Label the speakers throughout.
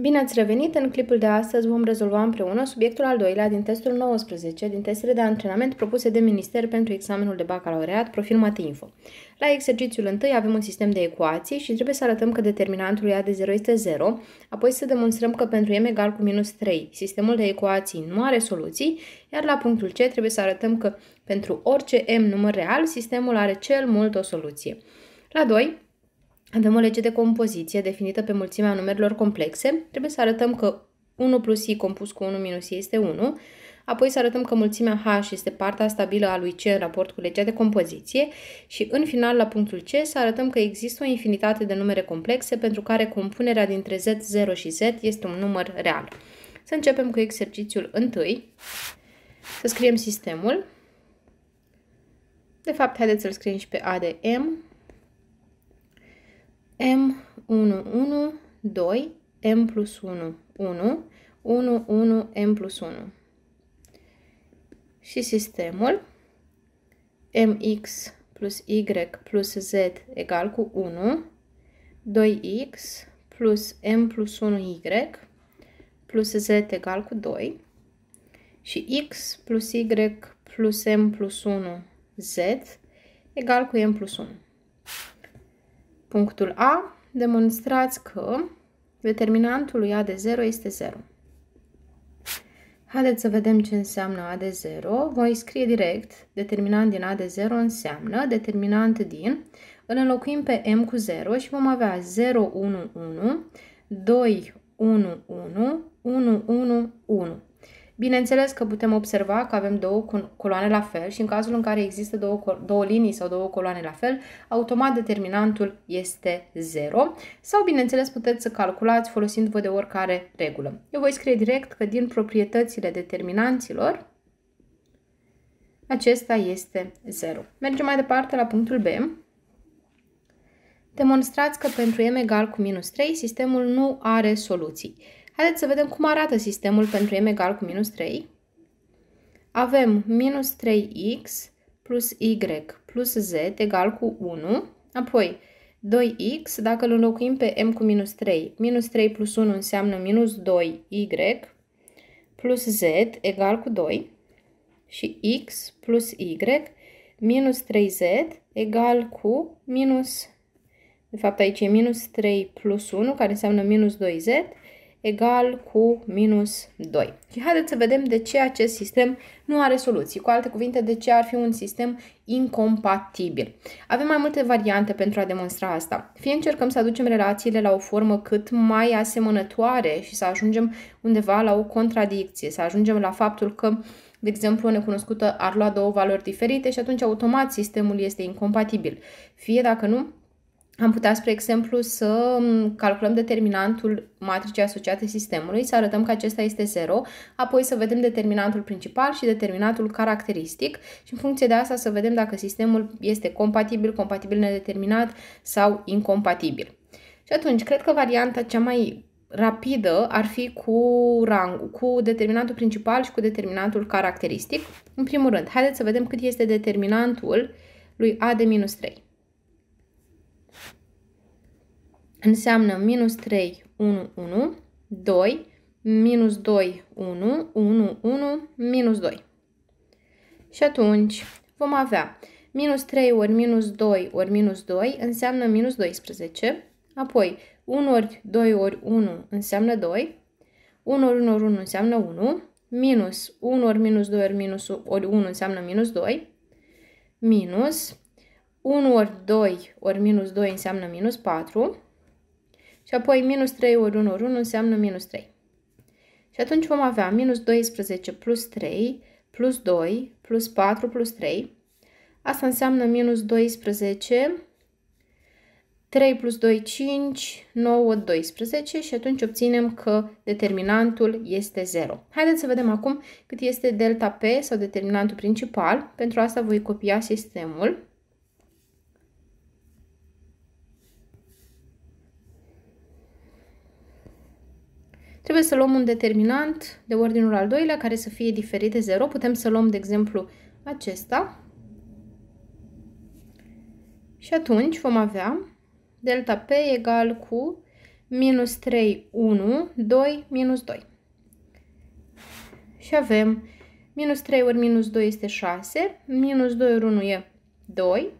Speaker 1: Bine ați revenit! În clipul de astăzi vom rezolva împreună subiectul al doilea din testul 19 din testele de antrenament propuse de Minister pentru examenul de bacalaureat, profil Mateinfo. La exercițiul întâi avem un sistem de ecuații și trebuie să arătăm că determinantul lui A de 0 este 0, apoi să demonstrăm că pentru m egal cu minus 3 sistemul de ecuații nu are soluții, iar la punctul C trebuie să arătăm că pentru orice m număr real sistemul are cel mult o soluție. La 2, avem o lege de compoziție definită pe mulțimea numerelor complexe. Trebuie să arătăm că 1 plus i compus cu 1 minus i este 1, apoi să arătăm că mulțimea H este partea stabilă a lui C în raport cu legea de compoziție și în final la punctul C să arătăm că există o infinitate de numere complexe pentru care compunerea dintre Z, 0 și Z este un număr real. Să începem cu exercițiul întâi. Să scriem sistemul. De fapt, haideți să-l scriem și pe A de M. M1, 1, 2, M plus 1, 1, 1, 1, M plus 1. Și sistemul mx plus y plus z egal cu 1, 2x plus m plus 1y plus z egal cu 2 și x plus y plus m plus 1 z egal cu m plus 1. Punctul A. Demonstrați că determinantul lui A de 0 este 0. Haideți să vedem ce înseamnă A de 0. Voi scrie direct determinant din A de 0 înseamnă determinant din, îl înlocuim pe M cu 0 și vom avea 0, 1, 1, 2, 1, 1, 1, 1, 1. Bineînțeles că putem observa că avem două coloane la fel și în cazul în care există două, două linii sau două coloane la fel, automat determinantul este 0 sau bineînțeles puteți să calculați folosindu-vă de oricare regulă. Eu voi scrie direct că din proprietățile determinanților acesta este 0. Mergem mai departe la punctul B. Demonstrați că pentru m egal cu minus 3 sistemul nu are soluții. Haideți să vedem cum arată sistemul pentru m egal cu minus 3. Avem minus 3x plus y plus z egal cu 1, apoi 2x, dacă îl înlocuim pe m cu minus 3, minus 3 plus 1 înseamnă minus 2y plus z egal cu 2 și x plus y minus 3z egal cu minus, de fapt aici e minus 3 plus 1, care înseamnă minus 2z egal cu minus 2. Și haideți să vedem de ce acest sistem nu are soluții. Cu alte cuvinte, de ce ar fi un sistem incompatibil. Avem mai multe variante pentru a demonstra asta. Fie încercăm să aducem relațiile la o formă cât mai asemănătoare și să ajungem undeva la o contradicție, să ajungem la faptul că de exemplu, o necunoscută ar lua două valori diferite și atunci automat sistemul este incompatibil. Fie dacă nu, am putea, spre exemplu, să calculăm determinantul matricii asociate sistemului, să arătăm că acesta este 0, apoi să vedem determinantul principal și determinantul caracteristic și în funcție de asta să vedem dacă sistemul este compatibil, compatibil nedeterminat sau incompatibil. Și atunci, cred că varianta cea mai rapidă ar fi cu, rang, cu determinantul principal și cu determinantul caracteristic. În primul rând, haideți să vedem cât este determinantul lui A de minus 3. înseamnă minus 3, 1, 1, 2, minus 2, 1, 1, 1, minus 2. Și atunci vom avea minus 3 ori minus 2 ori minus 2 înseamnă minus 12, apoi 1 ori 2 ori 1 înseamnă 2, 1 ori 1 ori 1 înseamnă 1, minus 1 ori minus 2 ori minus ori 1 înseamnă minus 2, minus 1 ori 2 ori minus 2 înseamnă minus 4, și apoi minus 3 ori 1 ori 1 înseamnă minus 3. Și atunci vom avea minus 12 plus 3 plus 2 plus 4 plus 3. Asta înseamnă minus 12 3 plus 2, 5, 9, 12 și atunci obținem că determinantul este 0. Haideți să vedem acum cât este delta P sau determinantul principal. Pentru asta voi copia sistemul. Trebuie să luăm un determinant de ordinul al doilea care să fie diferit de 0. Putem să luăm, de exemplu, acesta. Și atunci vom avea delta P egal cu minus 3, 1, 2, minus 2. Și avem minus 3 ori minus 2 este 6, minus 2 ori 1 e 2,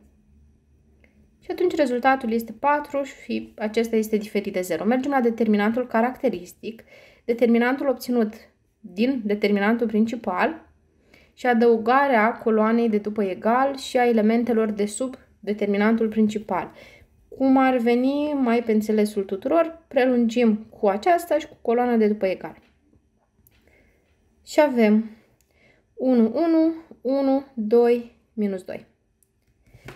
Speaker 1: și atunci rezultatul este 4 și acesta este diferit de 0. Mergem la determinantul caracteristic, determinantul obținut din determinantul principal și adăugarea coloanei de după egal și a elementelor de sub determinantul principal. Cum ar veni mai pe înțelesul tuturor, prelungim cu aceasta și cu coloana de după egal. Și avem 1, 1, 1, 2, minus 2.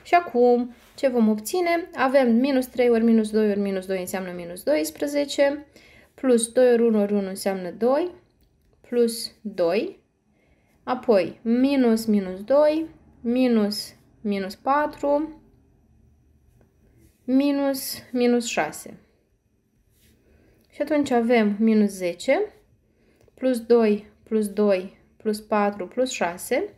Speaker 1: Și acum ce vom obține? Avem minus 3 ori minus 2 ori minus 2 înseamnă minus 12, plus 2 ori 1 ori 1 înseamnă 2, plus 2, apoi minus minus 2, minus minus 4, minus minus 6. Și atunci avem minus 10, plus 2, plus 2, plus 4, plus 6,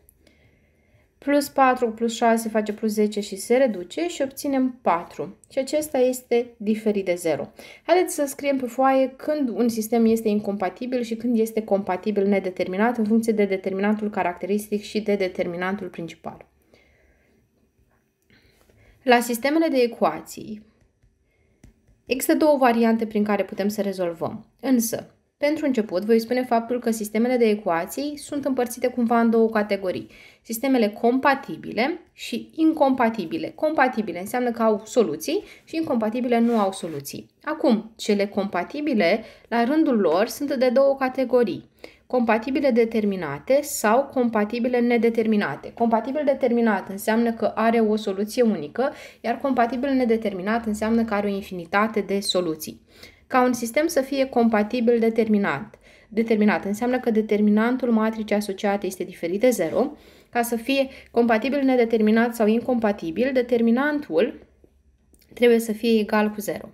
Speaker 1: Plus 4 plus 6 face plus 10 și se reduce și obținem 4. Și acesta este diferit de 0. Haideți să scriem pe foaie când un sistem este incompatibil și când este compatibil nedeterminat în funcție de determinantul caracteristic și de determinantul principal. La sistemele de ecuații există două variante prin care putem să rezolvăm. Însă, pentru început, voi spune faptul că sistemele de ecuații sunt împărțite cumva în două categorii. Sistemele compatibile și incompatibile. Compatibile înseamnă că au soluții și incompatibile nu au soluții. Acum, cele compatibile, la rândul lor, sunt de două categorii. Compatibile determinate sau compatibile nedeterminate. Compatibil determinat înseamnă că are o soluție unică, iar compatibil nedeterminat înseamnă că are o infinitate de soluții. Ca un sistem să fie compatibil determinat, Determinat înseamnă că determinantul matricii asociate este diferit de 0. Ca să fie compatibil nedeterminat sau incompatibil, determinantul trebuie să fie egal cu 0.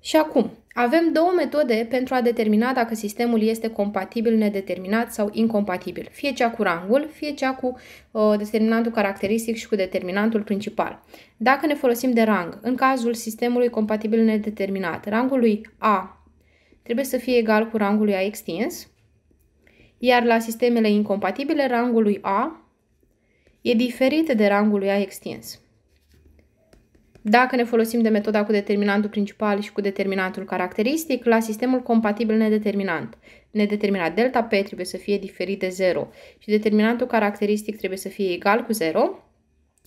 Speaker 1: Și acum, avem două metode pentru a determina dacă sistemul este compatibil, nedeterminat sau incompatibil, fie cea cu rangul, fie cea cu uh, determinantul caracteristic și cu determinantul principal. Dacă ne folosim de rang, în cazul sistemului compatibil nedeterminat, rangul lui A trebuie să fie egal cu rangul lui A extins, iar la sistemele incompatibile, rangul lui A e diferit de rangul lui A extins. Dacă ne folosim de metoda cu determinantul principal și cu determinantul caracteristic, la sistemul compatibil nedeterminant, nedeterminat delta P trebuie să fie diferit de 0 și determinantul caracteristic trebuie să fie egal cu 0,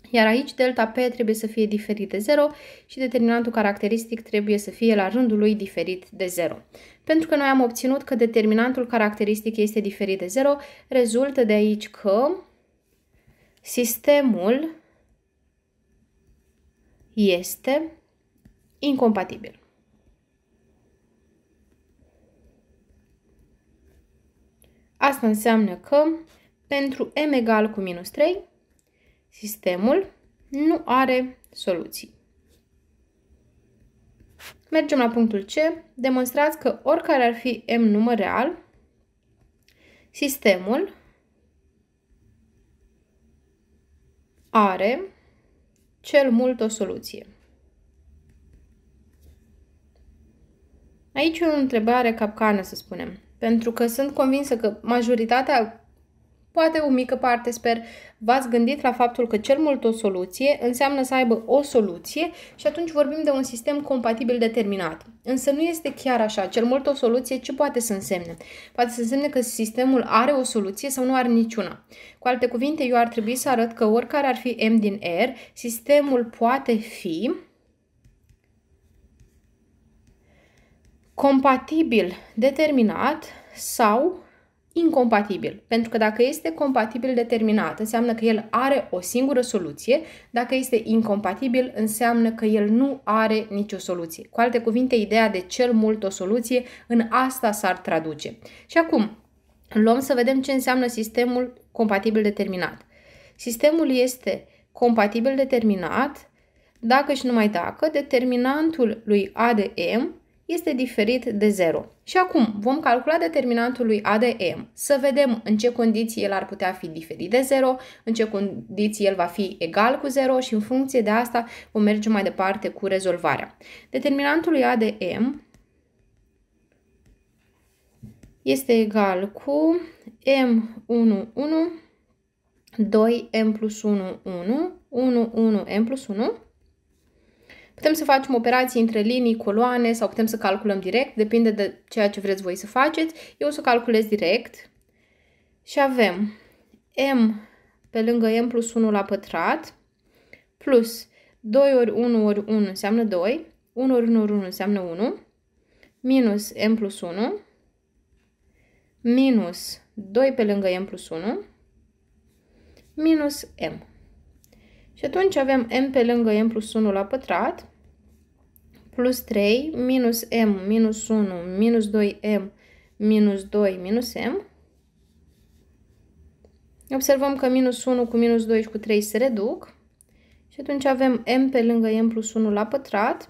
Speaker 1: iar aici delta P trebuie să fie diferit de 0 și determinantul caracteristic trebuie să fie la rândul lui diferit de 0. Pentru că noi am obținut că determinantul caracteristic este diferit de 0, rezultă de aici că sistemul este incompatibil. Asta înseamnă că pentru m egal cu minus 3, sistemul nu are soluții. Mergem la punctul C. Demonstrați că oricare ar fi m număr real, sistemul are cel mult o soluție. Aici e o întrebare capcană, să spunem, pentru că sunt convinsă că majoritatea Poate o mică parte, sper, v-ați gândit la faptul că cel mult o soluție înseamnă să aibă o soluție și atunci vorbim de un sistem compatibil determinat. Însă nu este chiar așa. Cel mult o soluție ce poate să însemne? Poate să însemne că sistemul are o soluție sau nu are niciuna. Cu alte cuvinte, eu ar trebui să arăt că oricare ar fi M din R, sistemul poate fi compatibil determinat sau incompatibil. Pentru că dacă este compatibil determinat, înseamnă că el are o singură soluție. Dacă este incompatibil, înseamnă că el nu are nicio soluție. Cu alte cuvinte, ideea de cel mult o soluție în asta s-ar traduce. Și acum, luăm să vedem ce înseamnă sistemul compatibil determinat. Sistemul este compatibil determinat dacă și numai dacă determinantul lui A de M este diferit de 0. Și acum vom calcula determinantul lui A de M, să vedem în ce condiții el ar putea fi diferit de 0, în ce condiții el va fi egal cu 0 și în funcție de asta vom merge mai departe cu rezolvarea. Determinantul lui A de M este egal cu M11 2M plus 1, 1, 1, 1, M plus 1 Putem să facem operații între linii, coloane sau putem să calculăm direct, depinde de ceea ce vreți voi să faceți. Eu o să calculez direct și avem m pe lângă m plus 1 la pătrat plus 2 ori 1 ori 1 înseamnă 2, 1 ori 1 ori 1 înseamnă 1, minus m plus 1, minus 2 pe lângă m plus 1, minus m. Și atunci avem m pe lângă m plus 1 la pătrat plus 3 minus m minus 1 minus 2m minus 2 minus m. Observăm că minus 1 cu minus 2 și cu 3 se reduc. Și atunci avem m pe lângă m plus 1 la pătrat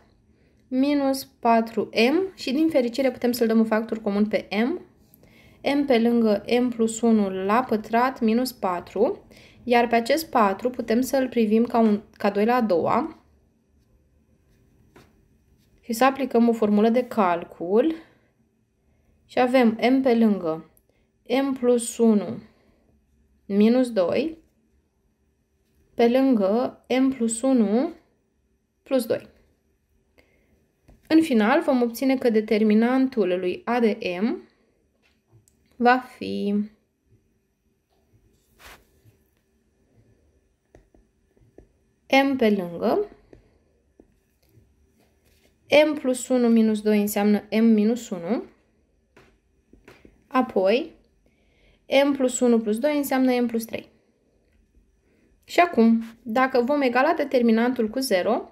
Speaker 1: minus 4m și din fericire putem să-l dăm un factor comun pe m. m pe lângă m plus 1 la pătrat minus 4, iar pe acest 4 putem să-l privim ca, un, ca 2 la a doua, și să aplicăm o formulă de calcul și avem m pe lângă m plus 1 minus 2 pe lângă m plus 1 plus 2. În final vom obține că determinantul lui A de m va fi m pe lângă m plus 1 minus 2 înseamnă m minus 1. Apoi, m plus 1 plus 2 înseamnă m plus 3. Și acum, dacă vom egala determinantul cu 0,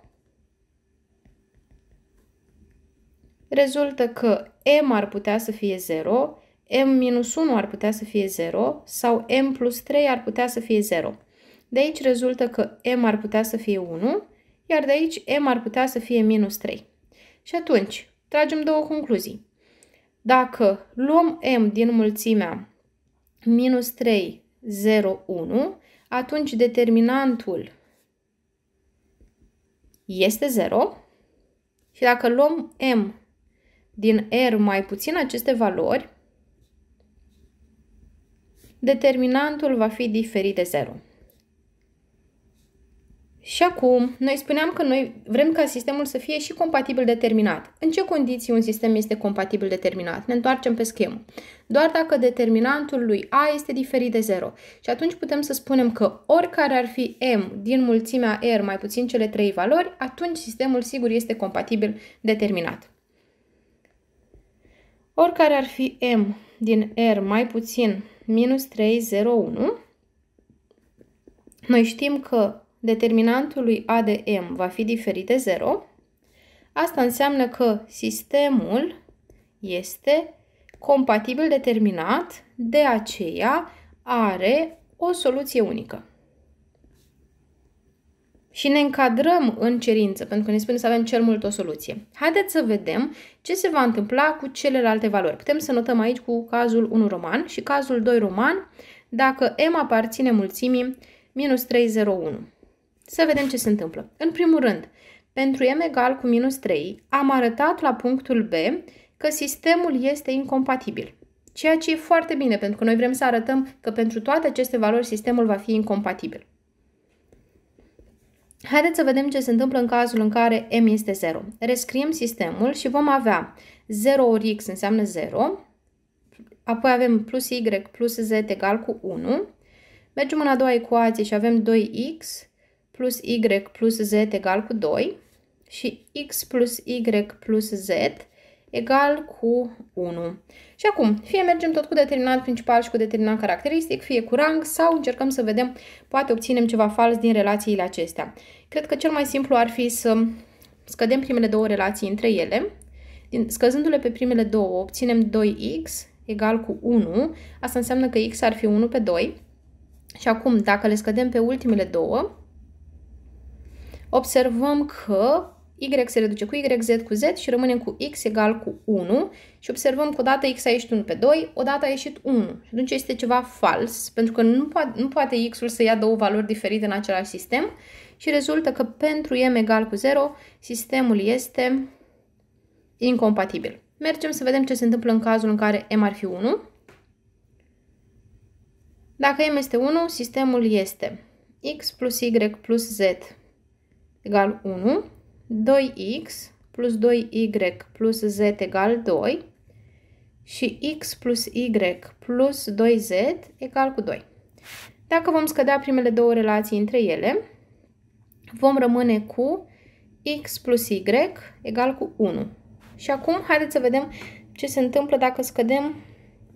Speaker 1: rezultă că m ar putea să fie 0, m minus 1 ar putea să fie 0 sau m plus 3 ar putea să fie 0. De aici rezultă că m ar putea să fie 1, iar de aici m ar putea să fie minus 3. Și atunci, tragem două concluzii. Dacă luăm M din mulțimea minus 3, 0, 1, atunci determinantul este 0 și dacă luăm M din R mai puțin aceste valori, determinantul va fi diferit de 0. Și acum, noi spuneam că noi vrem ca sistemul să fie și compatibil determinat. În ce condiții un sistem este compatibil determinat? Ne întoarcem pe schemă. Doar dacă determinantul lui A este diferit de 0. Și atunci putem să spunem că oricare ar fi M din mulțimea R mai puțin cele trei valori, atunci sistemul sigur este compatibil determinat. Oricare ar fi M din R mai puțin minus 3, 0, 1, noi știm că determinantul lui A de M va fi diferit de 0, asta înseamnă că sistemul este compatibil determinat, de aceea are o soluție unică. Și ne încadrăm în cerință, pentru că ne spune să avem cel mult o soluție. Haideți să vedem ce se va întâmpla cu celelalte valori. Putem să notăm aici cu cazul 1 roman și cazul 2 roman, dacă M aparține mulțimii minus 301. Să vedem ce se întâmplă. În primul rând, pentru m egal cu minus 3, am arătat la punctul B că sistemul este incompatibil. Ceea ce e foarte bine, pentru că noi vrem să arătăm că pentru toate aceste valori sistemul va fi incompatibil. Haideți să vedem ce se întâmplă în cazul în care m este 0. Rescriem sistemul și vom avea 0 ori x înseamnă 0, apoi avem plus y plus z egal cu 1, mergem în a doua ecuație și avem 2x plus y plus z egal cu 2 și x plus y plus z egal cu 1. Și acum, fie mergem tot cu determinant principal și cu determinant caracteristic, fie cu rang sau încercăm să vedem, poate obținem ceva fals din relațiile acestea. Cred că cel mai simplu ar fi să scădem primele două relații între ele, scăzându-le pe primele două, obținem 2x egal cu 1, asta înseamnă că x ar fi 1 pe 2, și acum, dacă le scădem pe ultimele două, observăm că y se reduce cu y, z cu z și rămânem cu x egal cu 1 și observăm că odată x a ieșit 1 pe 2, odată a ieșit 1. Și atunci este ceva fals, pentru că nu, poate, nu poate x-ul să ia două valori diferite în același sistem și rezultă că pentru m egal cu 0, sistemul este incompatibil. Mergem să vedem ce se întâmplă în cazul în care m ar fi 1. Dacă m este 1, sistemul este x plus y plus z egal 1, 2x plus 2y plus z egal 2 și x plus y plus 2z egal cu 2. Dacă vom scădea primele două relații între ele, vom rămâne cu x plus y egal cu 1. Și acum haideți să vedem ce se întâmplă dacă scădem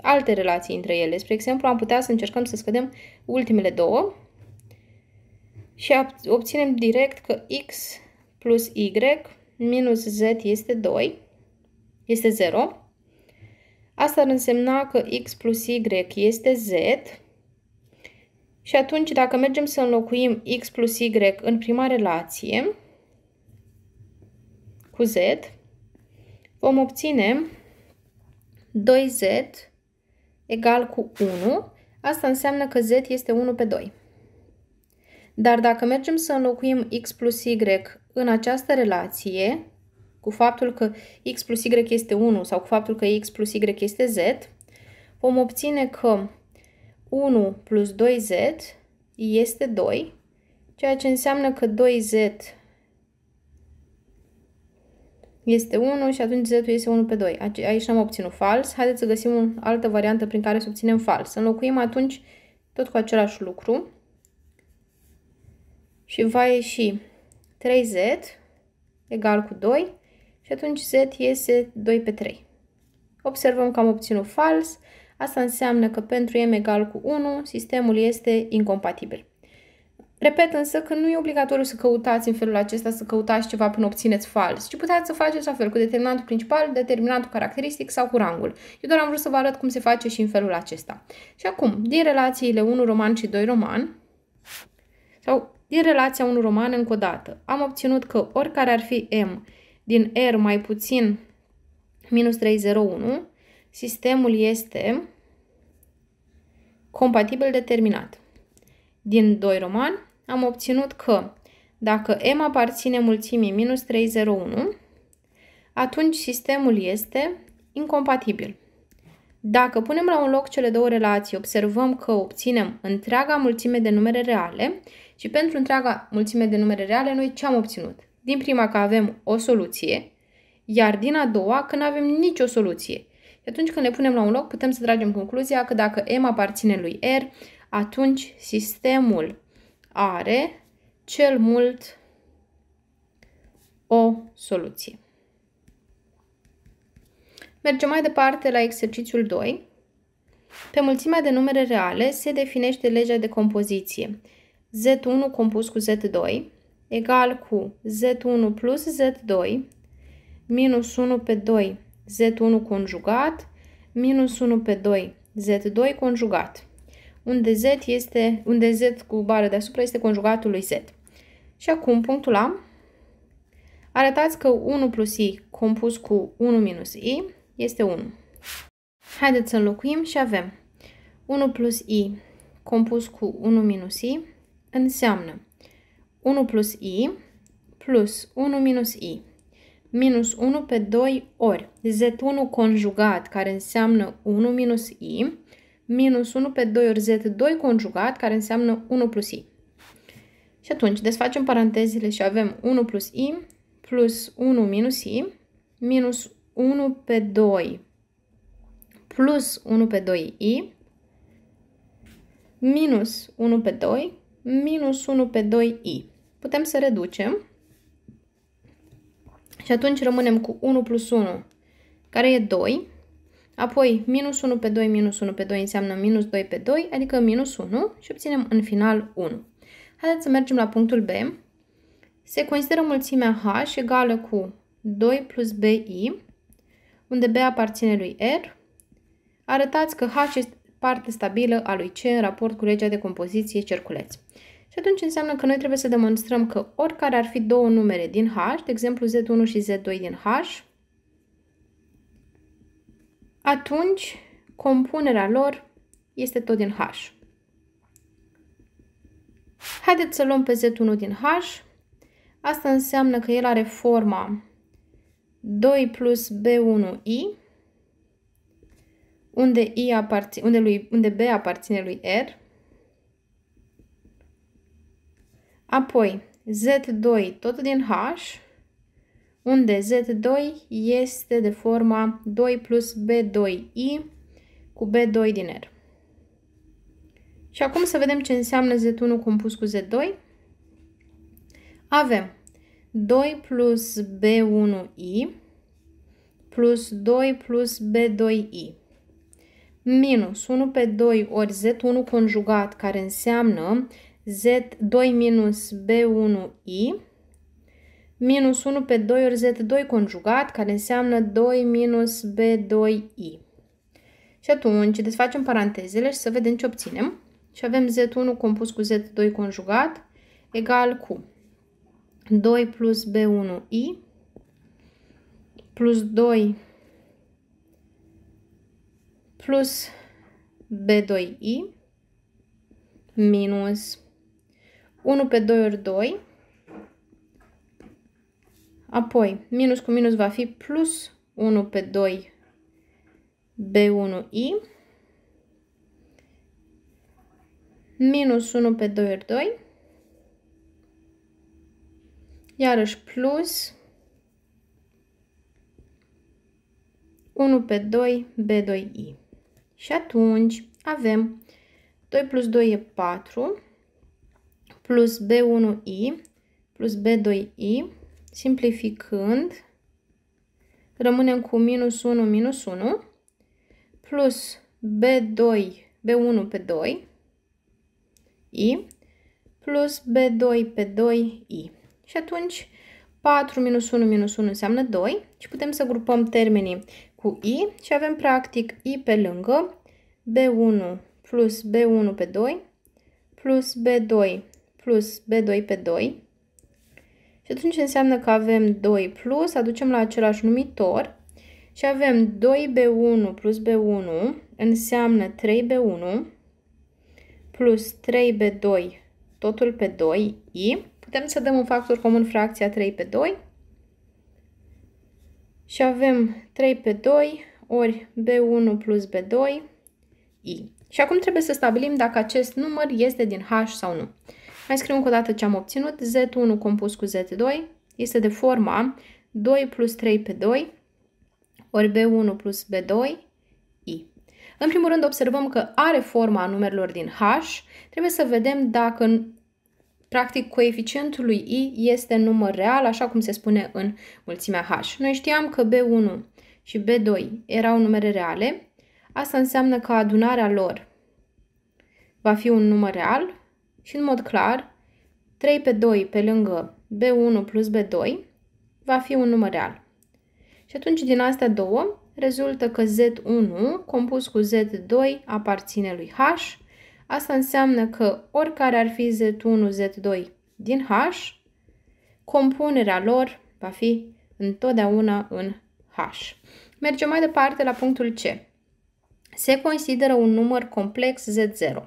Speaker 1: alte relații între ele. Spre exemplu, am putea să încercăm să scădem ultimele două, și obținem direct că x plus y minus z este 2, este 0. Asta ar însemna că x plus y este z. Și atunci, dacă mergem să înlocuim x plus y în prima relație cu z, vom obține 2z egal cu 1. Asta înseamnă că z este 1 pe 2. Dar dacă mergem să înlocuim x plus y în această relație, cu faptul că x plus y este 1 sau cu faptul că x plus y este z, vom obține că 1 plus 2z este 2, ceea ce înseamnă că 2z este 1 și atunci z este 1 pe 2. Aici am obținut fals. Haideți să găsim o altă variantă prin care să obținem fals. Înlocuim atunci tot cu același lucru și va ieși 3z egal cu 2 și atunci z iese 2 pe 3. Observăm că am obținut fals, asta înseamnă că pentru m egal cu 1 sistemul este incompatibil. Repet însă că nu e obligatoriu să căutați în felul acesta, să căutați ceva până obțineți fals, ci puteți să faceți la fel cu determinantul principal, determinantul caracteristic sau cu rangul. Eu doar am vrut să vă arăt cum se face și în felul acesta. Și acum, din relațiile 1 roman și 2 roman, sau din relația unui roman încă o dată, am obținut că oricare ar fi M din R mai puțin minus 301, sistemul este compatibil determinat. Din doi roman, am obținut că dacă M aparține mulțimii minus 301, atunci sistemul este incompatibil. Dacă punem la un loc cele două relații, observăm că obținem întreaga mulțime de numere reale ci pentru întreaga mulțime de numere reale noi ce am obținut? Din prima că avem o soluție, iar din a doua că nu avem nicio soluție. Și atunci când le punem la un loc, putem să tragem concluzia că dacă M aparține lui R, atunci sistemul are cel mult o soluție. Mergem mai departe la exercițiul 2. Pe mulțimea de numere reale se definește legea de compoziție. Z1 compus cu Z2 egal cu Z1 plus Z2 minus 1 pe 2 Z1 conjugat minus 1 pe 2 Z2 conjugat unde Z, este, unde Z cu bară deasupra este conjugatul lui Z. Și acum punctul A. Arătați că 1 plus i compus cu 1 minus i este 1. Haideți să înlocuim și avem 1 plus i compus cu 1 minus i înseamnă 1 plus i plus 1 minus i minus 1 pe 2 ori z1 conjugat, care înseamnă 1 minus i, minus 1 pe 2 ori z2 conjugat, care înseamnă 1 plus i. Și atunci desfacem parantezele și avem 1 plus i plus 1 minus i minus 1 pe 2 plus 1 pe 2i minus 1 pe 2 minus 1 pe 2i. Putem să reducem și atunci rămânem cu 1 plus 1, care e 2. Apoi, minus 1 pe 2 minus 1 pe 2 înseamnă minus 2 pe 2, adică minus 1 și obținem în final 1. Haideți să mergem la punctul B. Se consideră mulțimea H egală cu 2 plus BI, unde B aparține lui R. Arătați că H este parte stabilă a lui C în raport cu legea de compoziție cerculeț. Și atunci înseamnă că noi trebuie să demonstrăm că oricare ar fi două numere din H, de exemplu Z1 și Z2 din H, atunci compunerea lor este tot din H. Haideți să luăm pe Z1 din H. Asta înseamnă că el are forma 2 plus B1i unde, I aparține, unde, lui, unde B aparține lui R. Apoi, Z2 tot din H, unde Z2 este de forma 2 plus B2i cu B2 din R. Și acum să vedem ce înseamnă Z1 compus cu Z2. Avem 2 plus B1i plus 2 plus B2i minus 1 pe 2 ori Z1 conjugat, care înseamnă Z2 minus B1i, minus 1 pe 2 ori Z2 conjugat, care înseamnă 2 minus B2i. Și atunci desfacem parantezele și să vedem ce obținem. Și avem Z1 compus cu Z2 conjugat egal cu 2 plus B1i plus 2 plus B2i minus 1 pe 2 ori 2, apoi minus cu minus va fi plus 1 pe 2 B1i minus 1 pe 2 ori 2, iarăși plus 1 pe 2 B2i. Și atunci avem 2 plus 2 e 4, plus B1i plus B2i, simplificând, rămânem cu minus 1, minus 1, plus B2, B1 pe 2, i, plus B2 pe 2, i. Și atunci 4 minus 1 minus 1 înseamnă 2 și putem să grupăm termenii cu I și avem practic I pe lângă B1 plus B1 pe 2 plus B2 plus B2 pe 2. Și atunci înseamnă că avem 2 plus, aducem la același numitor și avem 2B1 plus B1 înseamnă 3B1 plus 3B2 totul pe 2i. Putem să dăm un factor comun fracția 3 pe 2 și avem 3 pe 2 ori B1 plus B2 I. Și acum trebuie să stabilim dacă acest număr este din H sau nu. Mai scriu încă o dată ce am obținut. Z1 compus cu Z2 este de forma 2 plus 3 pe 2 ori B1 plus B2 I. În primul rând observăm că are forma numerelor din H. Trebuie să vedem dacă Practic, coeficientul lui I este număr real, așa cum se spune în mulțimea H. Noi știam că B1 și B2 erau numere reale. Asta înseamnă că adunarea lor va fi un număr real și, în mod clar, 3 pe 2 pe lângă B1 plus B2 va fi un număr real. Și atunci, din astea două, rezultă că Z1 compus cu Z2 aparține lui H Asta înseamnă că oricare ar fi Z1, Z2 din H, compunerea lor va fi întotdeauna în H. Mergem mai departe la punctul C. Se consideră un număr complex Z0.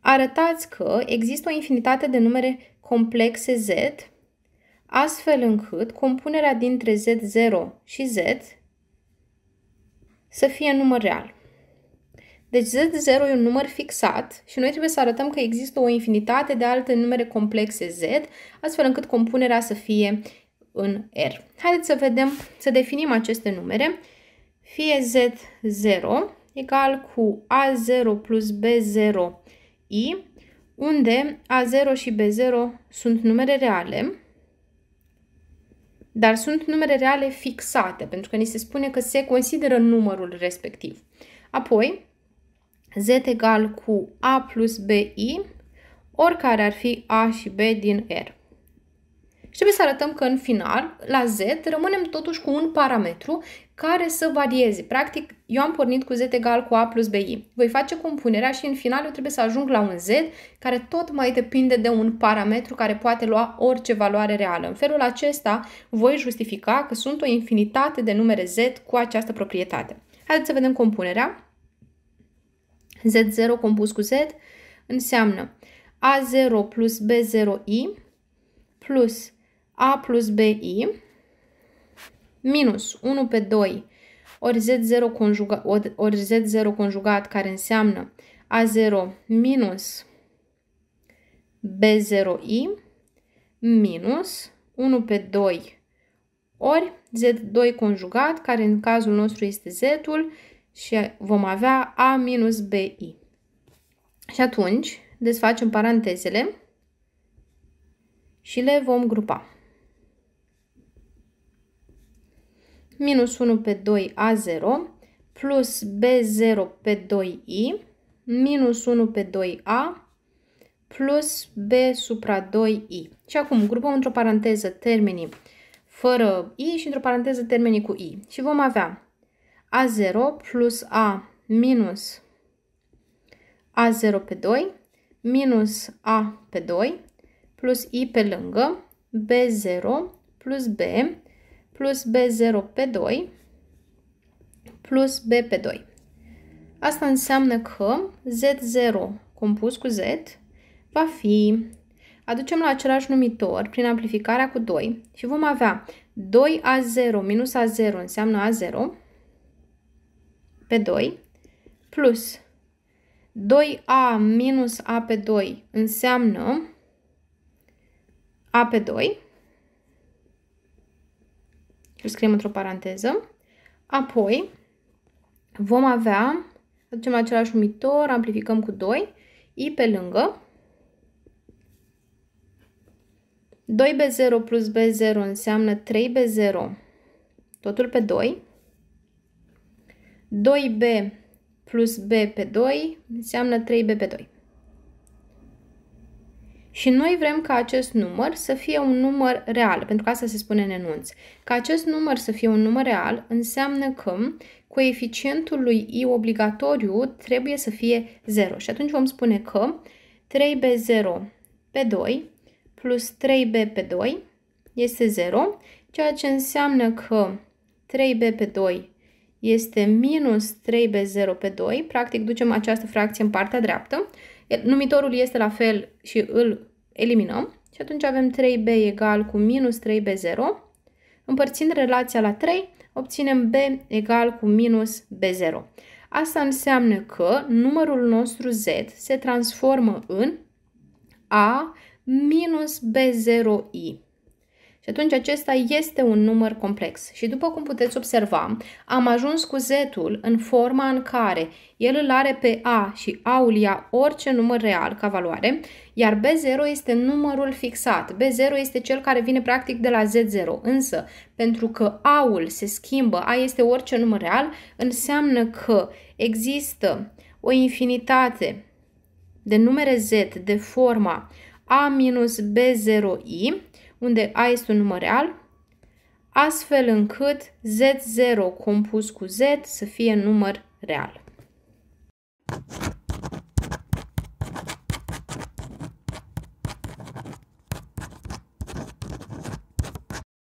Speaker 1: Arătați că există o infinitate de numere complexe Z, astfel încât compunerea dintre Z0 și Z să fie număr real. Deci Z0 e un număr fixat și noi trebuie să arătăm că există o infinitate de alte numere complexe Z, astfel încât compunerea să fie în R. Haideți să vedem, să definim aceste numere. Fie Z0 egal cu A0 plus B0i, unde A0 și B0 sunt numere reale, dar sunt numere reale fixate, pentru că ni se spune că se consideră numărul respectiv. Apoi, z egal cu a plus bi, oricare ar fi a și b din R. Și trebuie să arătăm că în final, la z, rămânem totuși cu un parametru care să varieze. Practic, eu am pornit cu z egal cu a plus bi. Voi face compunerea și în final eu trebuie să ajung la un z care tot mai depinde de un parametru care poate lua orice valoare reală. În felul acesta voi justifica că sunt o infinitate de numere z cu această proprietate. Haideți să vedem compunerea. Z0 compus cu Z înseamnă A0 plus B0I plus A plus BI minus 1 pe 2 ori Z0 conjuga, ori Z0 conjugat care înseamnă A0 minus B0I minus 1 pe 2 ori Z2 conjugat, care în cazul nostru este Z-ul, și vom avea A minus BI. Și atunci desfacem parantezele și le vom grupa. Minus 1 pe 2 A0 plus B0 pe 2i minus 1 pe 2a plus b supra 2i. Și acum grupăm într-o paranteză termenii fără i și într-o paranteză termenii cu i. Și vom avea a0 plus A minus A0 pe 2 minus A pe 2 plus I pe lângă B0 plus B plus B0 pe 2 plus B pe 2. Asta înseamnă că Z0 compus cu Z va fi, aducem la același numitor prin amplificarea cu 2 și vom avea 2A0 minus A0 înseamnă A0 pe 2 plus 2a minus a pe 2 înseamnă a pe 2 îl scriem într-o paranteză. Apoi vom avea, aducem același numitor, amplificăm cu 2, i pe lângă. 2b0 plus b0 înseamnă 3b0, totul pe 2, 2b plus b pe 2 înseamnă 3b pe 2. Și noi vrem ca acest număr să fie un număr real, pentru că asta se spune în enunț. Ca acest număr să fie un număr real înseamnă că coeficientul lui i obligatoriu trebuie să fie 0. Și atunci vom spune că 3b0 pe 2 plus 3b pe 2 este 0, ceea ce înseamnă că 3b pe 2 este minus 3 b 0 pe 2. Practic ducem această fracție în partea dreaptă. Numitorul este la fel și îl eliminăm. Și atunci avem 3b egal cu minus 3b0. Împărțind relația la 3, obținem b egal cu minus b0. Asta înseamnă că numărul nostru z se transformă în a minus b0i. Și atunci acesta este un număr complex. Și după cum puteți observa, am ajuns cu Z-ul în forma în care el îl are pe A și A-ul ia orice număr real ca valoare, iar B0 este numărul fixat. B0 este cel care vine practic de la Z0, însă pentru că A-ul se schimbă, A este orice număr real, înseamnă că există o infinitate de numere Z de forma A minus B0i, unde A este un număr real, astfel încât Z0 compus cu Z să fie număr real.